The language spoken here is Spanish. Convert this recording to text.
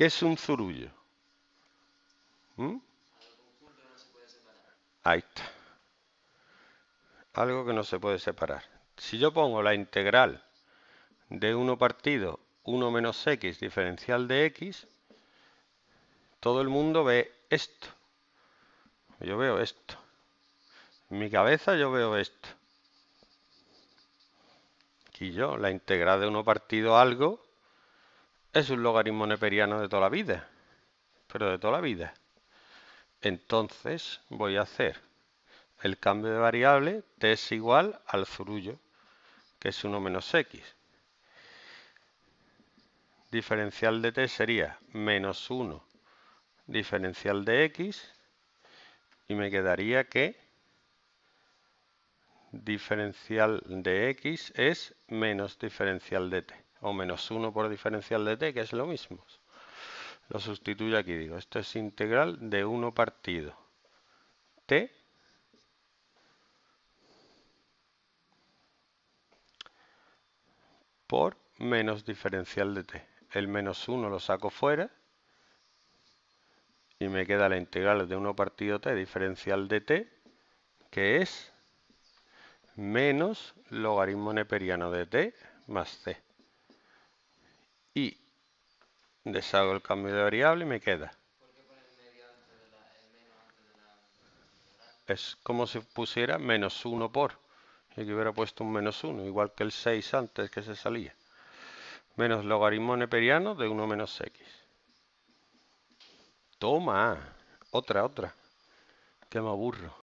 ¿Qué es un zurullo? separar. ¿Mm? Ahí está. Algo que no se puede separar. Si yo pongo la integral de uno partido 1 menos x diferencial de x, todo el mundo ve esto. Yo veo esto. En mi cabeza yo veo esto. Aquí yo, la integral de uno partido algo es un logaritmo neperiano de toda la vida, pero de toda la vida. Entonces voy a hacer el cambio de variable t es igual al zurullo, que es 1 menos x. Diferencial de t sería menos 1 diferencial de x y me quedaría que diferencial de x es menos diferencial de t o menos 1 por diferencial de t, que es lo mismo. Lo sustituyo aquí, digo, esto es integral de 1 partido t por menos diferencial de t. El menos 1 lo saco fuera y me queda la integral de 1 partido t diferencial de t, que es menos logaritmo neperiano de t más c y deshago el cambio de variable y me queda. Es como si pusiera menos 1 por. Y aquí hubiera puesto un menos 1, igual que el 6 antes que se salía. Menos logaritmo neperiano de 1 menos x. Toma, otra, otra. qué me aburro.